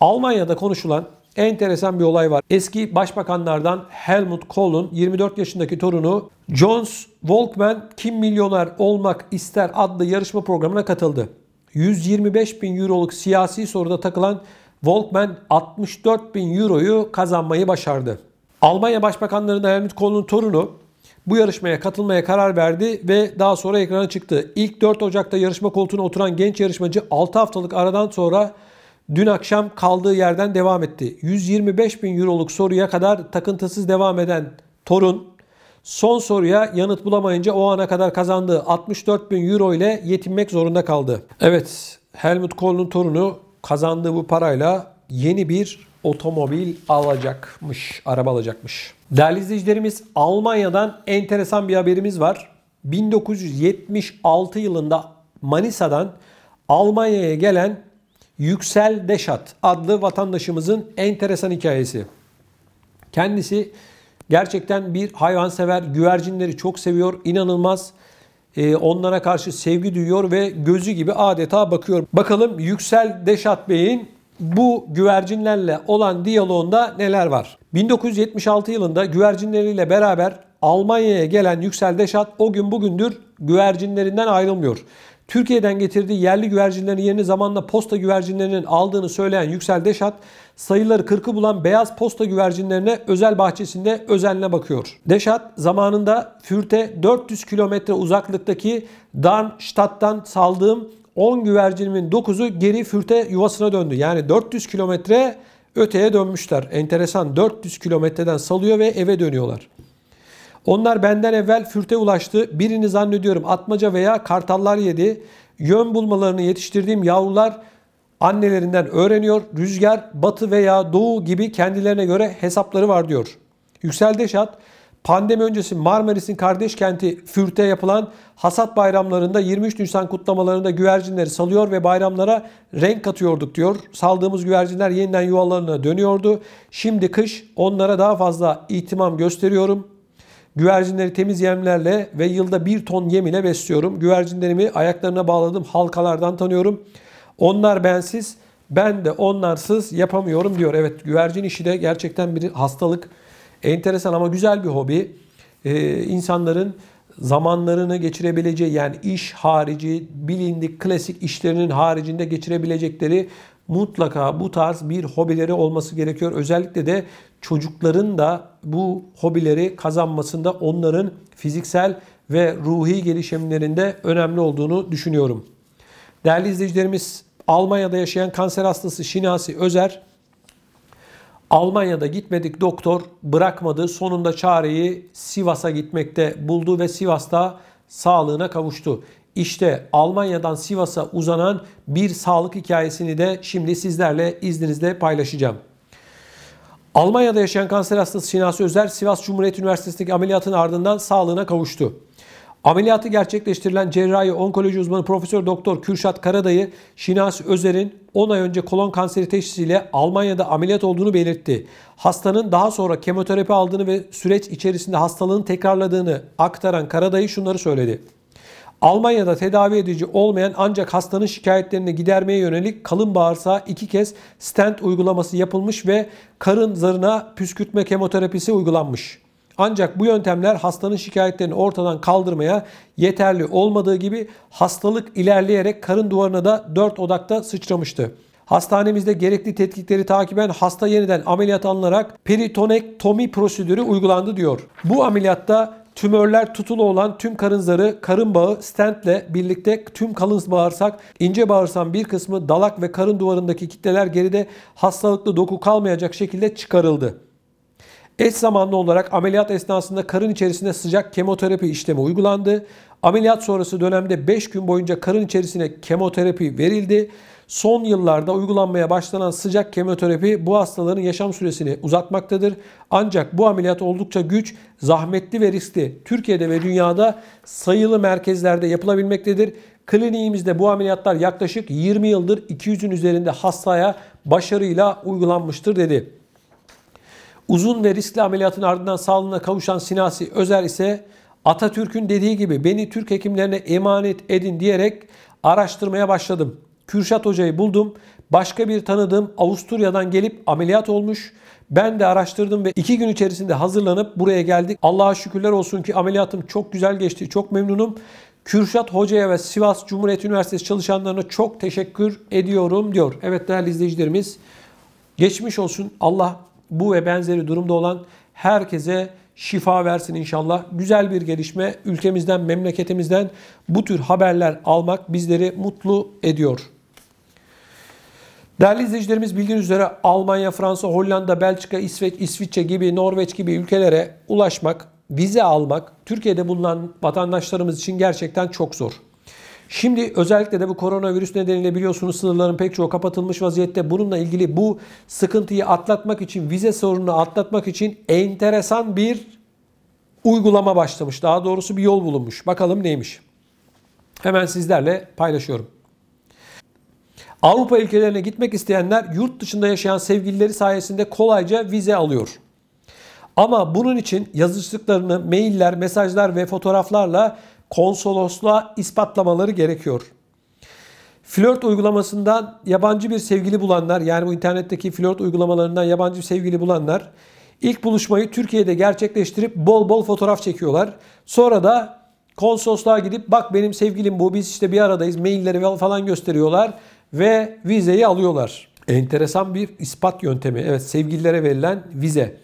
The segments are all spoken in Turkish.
Almanya'da konuşulan enteresan bir olay var. Eski başbakanlardan Helmut Kohl'un 24 yaşındaki torunu Jones Volkman Kim Milyoner Olmak İster adlı yarışma programına katıldı. 125 bin euroluk siyasi soruda takılan Volkman 64 bin euroyu kazanmayı başardı. Almanya Başbakanlarından Helmut Kohl'un torunu bu yarışmaya katılmaya karar verdi ve daha sonra ekrana çıktı. İlk 4 Ocak'ta yarışma koltuğuna oturan genç yarışmacı 6 haftalık aradan sonra dün akşam kaldığı yerden devam etti. 125 bin euroluk soruya kadar takıntısız devam eden Torun son soruya yanıt bulamayınca o ana kadar kazandığı 64 bin euro ile yetinmek zorunda kaldı. Evet Helmut Kohl'un torunu kazandığı bu parayla yeni bir otomobil alacakmış, araba alacakmış. Değerli izleyicilerimiz Almanya'dan enteresan bir haberimiz var. 1976 yılında Manisa'dan Almanya'ya gelen Yüksel Deşat adlı vatandaşımızın enteresan hikayesi. Kendisi gerçekten bir hayvansever, güvercinleri çok seviyor, inanılmaz e, onlara karşı sevgi duyuyor ve gözü gibi adeta bakıyor. Bakalım Yüksel Deşat Bey'in bu güvercinlerle olan diyaloğunda neler var? 1976 yılında güvercinleriyle beraber Almanya'ya gelen Yüksel Deşat o gün bugündür güvercinlerinden ayrılmıyor. Türkiye'den getirdiği yerli güvercinlerin yerini zamanla posta güvercinlerinin aldığını söyleyen Yüksel Deşat, sayıları 40'ı bulan beyaz posta güvercinlerine özel bahçesinde özenle bakıyor. Deşat zamanında Fürt'e 400 kilometre uzaklıktaki Darmstadt'tan saldığım 10 güvercinimin 9'u geri Fürt'e yuvasına döndü. Yani 400 kilometre öteye dönmüşler. Enteresan 400 kilometreden salıyor ve eve dönüyorlar. Onlar benden evvel Fürt'e ulaştı. Birini zannediyorum atmaca veya kartallar yedi. Yön bulmalarını yetiştirdiğim yavrular annelerinden öğreniyor. Rüzgar, batı veya doğu gibi kendilerine göre hesapları var diyor. Yüksel Deşat, pandemi öncesi Marmaris'in kardeş kenti Fürt'e yapılan hasat bayramlarında 23 Nisan kutlamalarında güvercinleri salıyor ve bayramlara renk katıyorduk diyor. Saldığımız güvercinler yeniden yuvalarına dönüyordu. Şimdi kış onlara daha fazla ihtimam gösteriyorum. Güvercinleri temiz yemlerle ve yılda bir ton yem ile besliyorum. Güvercinlerimi ayaklarına bağladığım halkalardan tanıyorum. Onlar bensiz, ben de onlarsız yapamıyorum diyor. Evet güvercin işi de gerçekten bir hastalık. Enteresan ama güzel bir hobi. Ee, insanların zamanlarını geçirebileceği yani iş harici bilindik klasik işlerinin haricinde geçirebilecekleri mutlaka bu tarz bir hobileri olması gerekiyor. Özellikle de çocukların da bu hobileri kazanmasında onların fiziksel ve ruhi gelişimlerinde önemli olduğunu düşünüyorum. Değerli izleyicilerimiz Almanya'da yaşayan kanser hastası Şinasi Özer Almanya'da gitmedik doktor bırakmadı. Sonunda çareyi Sivas'a gitmekte buldu ve Sivas'ta sağlığına kavuştu. İşte Almanya'dan Sivas'a uzanan bir sağlık hikayesini de şimdi sizlerle izninizle paylaşacağım. Almanya'da yaşayan kanser hastası Şinasi Özer Sivas Cumhuriyet Üniversitesi'ndeki ameliyatın ardından sağlığına kavuştu. Ameliyatı gerçekleştirilen cerrahi onkoloji uzmanı Profesör Doktor Kürşat Karadayı Şinasi Özer'in 10 ay önce kolon kanseri teşhisiyle Almanya'da ameliyat olduğunu belirtti. Hastanın daha sonra kemoterapi aldığını ve süreç içerisinde hastalığın tekrarladığını aktaran Karadayı şunları söyledi. Almanya'da tedavi edici olmayan ancak hastanın şikayetlerini gidermeye yönelik kalın bağırsağa iki kez stent uygulaması yapılmış ve karın zarına püskürtme kemoterapisi uygulanmış. Ancak bu yöntemler hastanın şikayetlerini ortadan kaldırmaya yeterli olmadığı gibi hastalık ilerleyerek karın duvarına da 4 odakta sıçramıştı. Hastanemizde gerekli tetkikleri takiben hasta yeniden ameliyat alınarak peritonektomi prosedürü uygulandı diyor. Bu ameliyatta tümörler tutulu olan tüm karın zarı, karın bağı, stentle birlikte tüm kalın bağırsak, ince bağırsağın bir kısmı, dalak ve karın duvarındaki kitleler geride hastalıklı doku kalmayacak şekilde çıkarıldı. Eş zamanlı olarak ameliyat esnasında karın içerisinde sıcak kemoterapi işlemi uygulandı. Ameliyat sonrası dönemde 5 gün boyunca karın içerisine kemoterapi verildi. Son yıllarda uygulanmaya başlanan sıcak kemoterapi bu hastaların yaşam süresini uzatmaktadır. Ancak bu ameliyat oldukça güç, zahmetli ve riskli. Türkiye'de ve dünyada sayılı merkezlerde yapılabilmektedir. Kliniğimizde bu ameliyatlar yaklaşık 20 yıldır 200'ün üzerinde hastaya başarıyla uygulanmıştır dedi. Uzun ve riskli ameliyatın ardından sağlığına kavuşan Sinasi Özer ise Atatürk'ün dediği gibi beni Türk hekimlerine emanet edin diyerek araştırmaya başladım. Kürşat Hoca'yı buldum. Başka bir tanıdığım Avusturya'dan gelip ameliyat olmuş. Ben de araştırdım ve iki gün içerisinde hazırlanıp buraya geldik. Allah'a şükürler olsun ki ameliyatım çok güzel geçti. Çok memnunum. Kürşat Hoca'ya ve Sivas Cumhuriyet Üniversitesi çalışanlarına çok teşekkür ediyorum diyor. Evet değerli izleyicilerimiz geçmiş olsun. Allah bu ve benzeri durumda olan herkese şifa versin inşallah. Güzel bir gelişme ülkemizden, memleketimizden bu tür haberler almak bizleri mutlu ediyor. Değerli izleyicilerimiz bildiğiniz üzere Almanya, Fransa, Hollanda, Belçika, İsveç, İsviçre gibi, Norveç gibi ülkelere ulaşmak, vize almak Türkiye'de bulunan vatandaşlarımız için gerçekten çok zor. Şimdi özellikle de bu koronavirüs nedeniyle biliyorsunuz sınırların pek çoğu kapatılmış vaziyette. Bununla ilgili bu sıkıntıyı atlatmak için, vize sorununu atlatmak için enteresan bir uygulama başlamış. Daha doğrusu bir yol bulunmuş. Bakalım neymiş? Hemen sizlerle paylaşıyorum. Avrupa ülkelerine gitmek isteyenler yurt dışında yaşayan sevgilileri sayesinde kolayca vize alıyor. Ama bunun için yazıştıklarını mailler, mesajlar ve fotoğraflarla konsolosluğa ispatlamaları gerekiyor. Flört uygulamasından yabancı bir sevgili bulanlar yani bu internetteki flört uygulamalarından yabancı bir sevgili bulanlar ilk buluşmayı Türkiye'de gerçekleştirip bol bol fotoğraf çekiyorlar. Sonra da konsolosluğa gidip bak benim sevgilim bu biz işte bir aradayız mailleri falan gösteriyorlar ve vizeyi alıyorlar. Enteresan bir ispat yöntemi. Evet sevgililere verilen vize.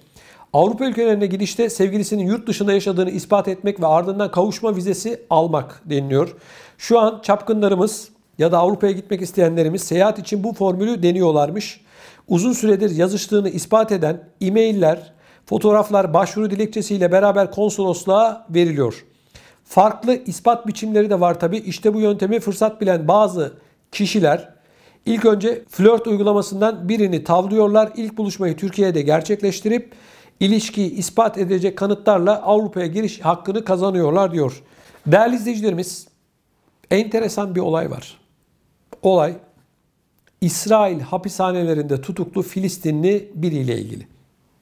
Avrupa ülkelerine gidişte sevgilisinin yurt dışında yaşadığını ispat etmek ve ardından kavuşma vizesi almak deniliyor. Şu an çapkınlarımız ya da Avrupa'ya gitmek isteyenlerimiz seyahat için bu formülü deniyorlarmış. Uzun süredir yazıştığını ispat eden e-mailler, fotoğraflar başvuru dilekçesiyle beraber konsolosluğa veriliyor. Farklı ispat biçimleri de var tabi. İşte bu yöntemi fırsat bilen bazı kişiler ilk önce flört uygulamasından birini tavlıyorlar. İlk buluşmayı Türkiye'de gerçekleştirip ilişkiyi ispat edecek kanıtlarla Avrupa'ya giriş hakkını kazanıyorlar diyor. Değerli izleyicilerimiz enteresan bir olay var. Olay İsrail hapishanelerinde tutuklu Filistinli biriyle ilgili.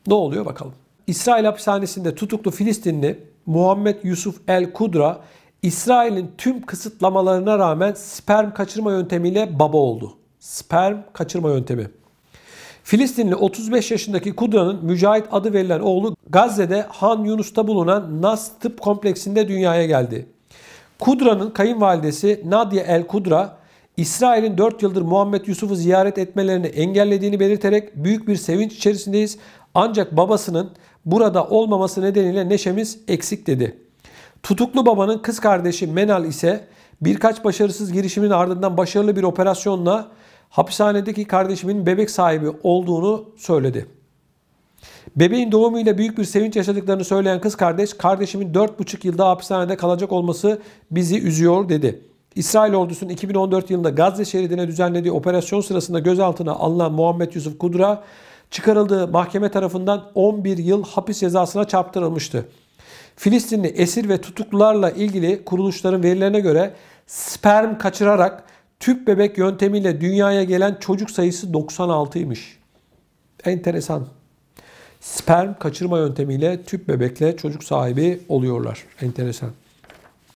Ne oluyor bakalım. İsrail hapishanesinde tutuklu Filistinli Muhammed Yusuf El Kudra İsrail'in tüm kısıtlamalarına rağmen sperm kaçırma yöntemiyle baba oldu. Sperm kaçırma yöntemi. Filistinli 35 yaşındaki Kudra'nın Mücahit adı verilen oğlu Gazze'de Han Yunus'ta bulunan Nas Tıp Kompleksinde dünyaya geldi. Kudra'nın kayınvalidesi Nadia El Kudra, İsrail'in 4 yıldır Muhammed Yusuf'u ziyaret etmelerini engellediğini belirterek büyük bir sevinç içerisindeyiz. Ancak babasının burada olmaması nedeniyle neşemiz eksik dedi. Tutuklu babanın kız kardeşi Menal ise birkaç başarısız girişimin ardından başarılı bir operasyonla hapishanedeki kardeşimin bebek sahibi olduğunu söyledi. Bebeğin doğumuyla büyük bir sevinç yaşadıklarını söyleyen kız kardeş, kardeşimin 4,5 yılda hapishanede kalacak olması bizi üzüyor dedi. İsrail ordusunun 2014 yılında Gazze şeridine düzenlediği operasyon sırasında gözaltına alınan Muhammed Yusuf Kudra, çıkarıldığı mahkeme tarafından 11 yıl hapis cezasına çarptırılmıştı. Filistinli esir ve tutuklularla ilgili kuruluşların verilerine göre sperm kaçırarak Tüp bebek yöntemiyle dünyaya gelen çocuk sayısı 96'ymış. Enteresan. Sperm kaçırma yöntemiyle tüp bebekle çocuk sahibi oluyorlar. Enteresan.